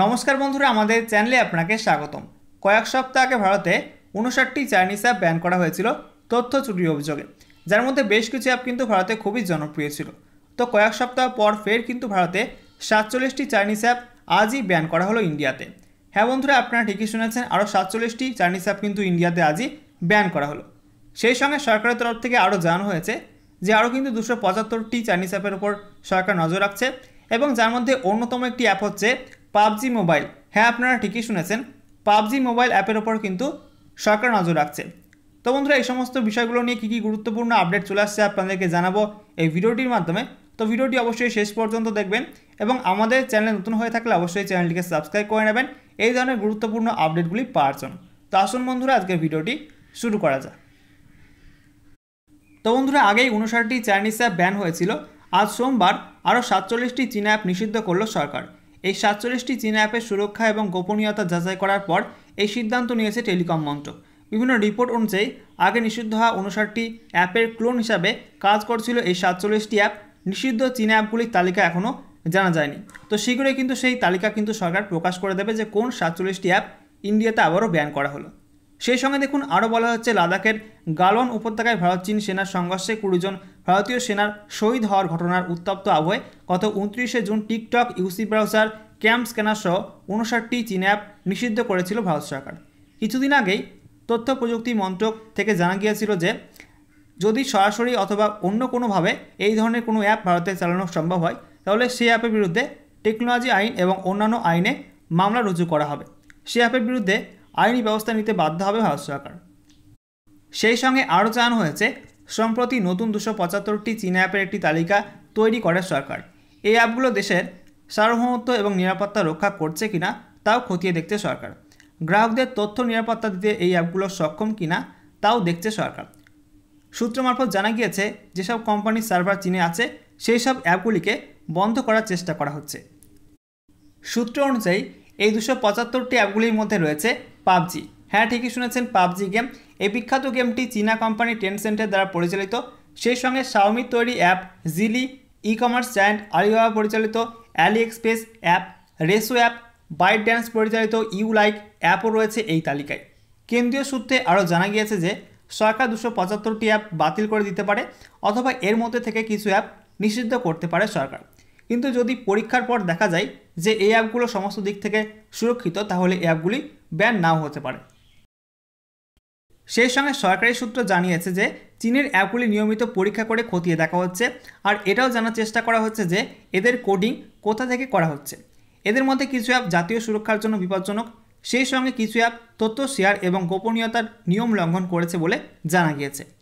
নমস্কার বন্ধুরা আমাদের চ্যানেলে আপনাকে স্বাগতম কয়েক সপ্তাহ আগে ভারতে উনষাটটি চাইনিজ অ্যাপ ব্যান করা হয়েছিল তথ্য চুরির অভিযোগে যার মধ্যে বেশ কিছু অ্যাপ কিন্তু ভারতে খুবই জনপ্রিয় ছিল তো কয়েক সপ্তাহ পর ফের কিন্তু ভারতে সাতচল্লিশটি চাইনিজ অ্যাপ আজই ব্যান করা হলো ইন্ডিয়াতে হ্যাঁ বন্ধুরা আপনারা ঠিকই শুনেছেন আরও সাতচল্লিশটি চাইনিজ অ্যাপ কিন্তু ইন্ডিয়াতে আজই ব্যান করা হলো সেই সঙ্গে সরকারের তরফ থেকে আরও জানানো হয়েছে যে আরও কিন্তু দুশো পঁচাত্তরটি চাইনিজ অ্যাপের উপর সরকার নজর রাখছে এবং যার মধ্যে অন্যতম একটি অ্যাপ হচ্ছে পাবজি মোবাইল হ্যাঁ আপনারা ঠিকই শুনেছেন পাবজি মোবাইল অ্যাপের ওপর কিন্তু সরকার নজর রাখছে তো বন্ধুরা এই সমস্ত বিষয়গুলো নিয়ে কী কী গুরুত্বপূর্ণ আপডেট চলে আসছে আপনাদেরকে জানাবো এই ভিডিওটির মাধ্যমে তো ভিডিওটি অবশ্যই শেষ পর্যন্ত দেখবেন এবং আমাদের চ্যানেল নতুন হয়ে থাকলে অবশ্যই চ্যানেলটিকে সাবস্ক্রাইব করে নেবেন এই ধরনের গুরুত্বপূর্ণ আপডেটগুলি পাওয়ার জন্য তো আসুন বন্ধুরা আজকের ভিডিওটি শুরু করা যাক তো বন্ধুরা আগেই উনষাটটি চাইনিজ অ্যাপ ব্যান হয়েছিল আজ সোমবার আরও সাতচল্লিশটি চীনা অ্যাপ নিষিদ্ধ করল সরকার এই সাতচল্লিশটি চীন অ্যাপের সুরক্ষা এবং গোপনীয়তা যাচাই করার পর এই সিদ্ধান্ত নিয়েছে টেলিকম মন্ত্রক বিভিন্ন রিপোর্ট অনুযায়ী আগে নিষিদ্ধ হওয়া উনষাটটি অ্যাপের ক্লোন হিসাবে কাজ করছিল এই সাতচল্লিশটি অ্যাপ নিষিদ্ধ চীন অ্যাপগুলির তালিকা এখনও জানা যায়নি তো শীঘ্রই কিন্তু সেই তালিকা কিন্তু সরকার প্রকাশ করে দেবে যে কোন সাতচল্লিশটি অ্যাপ ইন্ডিয়াতে আবারও ব্যান করা হলো সেই সঙ্গে দেখুন আরও বলা হচ্ছে লাদাখের গালওয়ান উপত্যকায় ভারত চীন সেনার সংঘর্ষে কুড়িজন ভারতীয় সেনার শহীদ হওয়ার ঘটনার উত্তপ্ত আবহে গত উনত্রিশে June TikTok UC browser CamScanner সহ উনষাটটি চীন অ্যাপ নিষিদ্ধ করেছিল ভারত সরকার কিছুদিন আগেই তথ্য প্রযুক্তি মন্ত্রক থেকে জানা গিয়েছিল যে যদি সরাসরি অথবা অন্য কোনোভাবে এই ধরনের কোনো অ্যাপ ভারতে চালানো সম্ভব হয় তাহলে সেই অ্যাপের বিরুদ্ধে টেকনোলজি আইন এবং অন্যান্য আইনে মামলা রুজু করা হবে সেই অ্যাপের বিরুদ্ধে আইনি ব্যবস্থা নিতে বাধ্য হবে ভারত সরকার সেই সঙ্গে আরও জানানো হয়েছে সম্প্রতি নতুন দুশো পঁচাত্তরটি চীনা অ্যাপের একটি তালিকা তৈরি করে সরকার এই অ্যাপগুলো দেশের সার্বভৌমত্ব এবং নিরাপত্তা রক্ষা করছে কিনা তাও খতিয়ে দেখছে সরকার গ্রাহকদের তথ্য নিরাপত্তা দিতে এই অ্যাপগুলো সক্ষম কিনা তাও দেখছে সরকার সূত্র মারফত জানা গিয়েছে যেসব কোম্পানির সার্ভার চীনে আছে সেই সব অ্যাপগুলিকে বন্ধ করার চেষ্টা করা হচ্ছে সূত্র অনুযায়ী এই দুশো পঁচাত্তরটি অ্যাপগুলির মধ্যে রয়েছে পাবজি হ্যাঁ ঠিকই শুনেছেন পাবজি গেম এই বিখ্যাত গেমটি চীনা কোম্পানি টেনসেন্টের দ্বারা পরিচালিত সেই সঙ্গে শাওমি তৈরি অ্যাপ জিলি ই কমার্স চ্যান্ড আলিবাবা পরিচালিত AliExpress app Resso app ByteDance পরিচালিত ইউ লাইক অ্যাপও রয়েছে এই তালিকায় কেন্দ্রীয় সূত্রে আরও জানা গিয়েছে যে সরকার দুশো পঁচাত্তরটি অ্যাপ বাতিল করে দিতে পারে অথবা এর মধ্যে থেকে কিছু অ্যাপ নিষিদ্ধ করতে পারে সরকার কিন্তু যদি পরীক্ষার পর দেখা যায় যে এই অ্যাপগুলো সমস্ত দিক থেকে সুরক্ষিত তাহলে এই অ্যাপগুলি ব্যান নাও হতে পারে সেই সঙ্গে সরকারি সূত্র জানিয়েছে যে চীনের অ্যাপগুলি নিয়মিত পরীক্ষা করে খতিয়ে দেখা হচ্ছে আর এটাও জানার চেষ্টা করা হচ্ছে যে এদের কোডিং কোথা থেকে করা হচ্ছে এদের মধ্যে কিছু অ্যাপ জাতীয় সুরক্ষার জন্য বিপজ্জনক সেই সঙ্গে কিছু অ্যাপ তথ্য শেয়ার এবং গোপনীয়তার নিয়ম লঙ্ঘন করেছে বলে জানা গিয়েছে